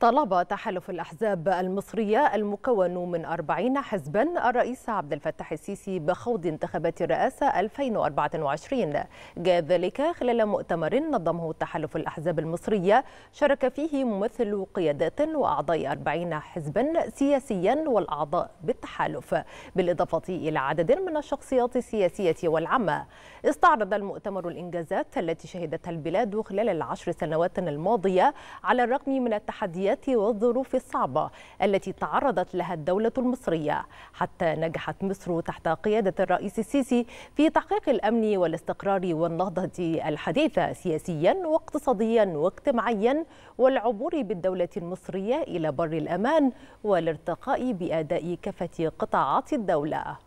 طلب تحالف الأحزاب المصرية المكون من 40 حزبا الرئيس عبد الفتاح السيسي بخوض انتخابات الرئاسة 2024 جاء ذلك خلال مؤتمر نظمه تحالف الأحزاب المصرية شارك فيه ممثل قيادات وأعضاء 40 حزبا سياسيا والأعضاء بالتحالف بالإضافة إلى عدد من الشخصيات السياسية والعامة استعرض المؤتمر الإنجازات التي شهدتها البلاد خلال العشر سنوات الماضية على الرغم من التحديات التحديات والظروف الصعبة التي تعرضت لها الدولة المصرية حتى نجحت مصر تحت قيادة الرئيس السيسي في تحقيق الأمن والاستقرار والنهضة الحديثة سياسيا واقتصاديا واجتماعيا والعبور بالدولة المصرية إلى بر الأمان والارتقاء بأداء كافة قطاعات الدولة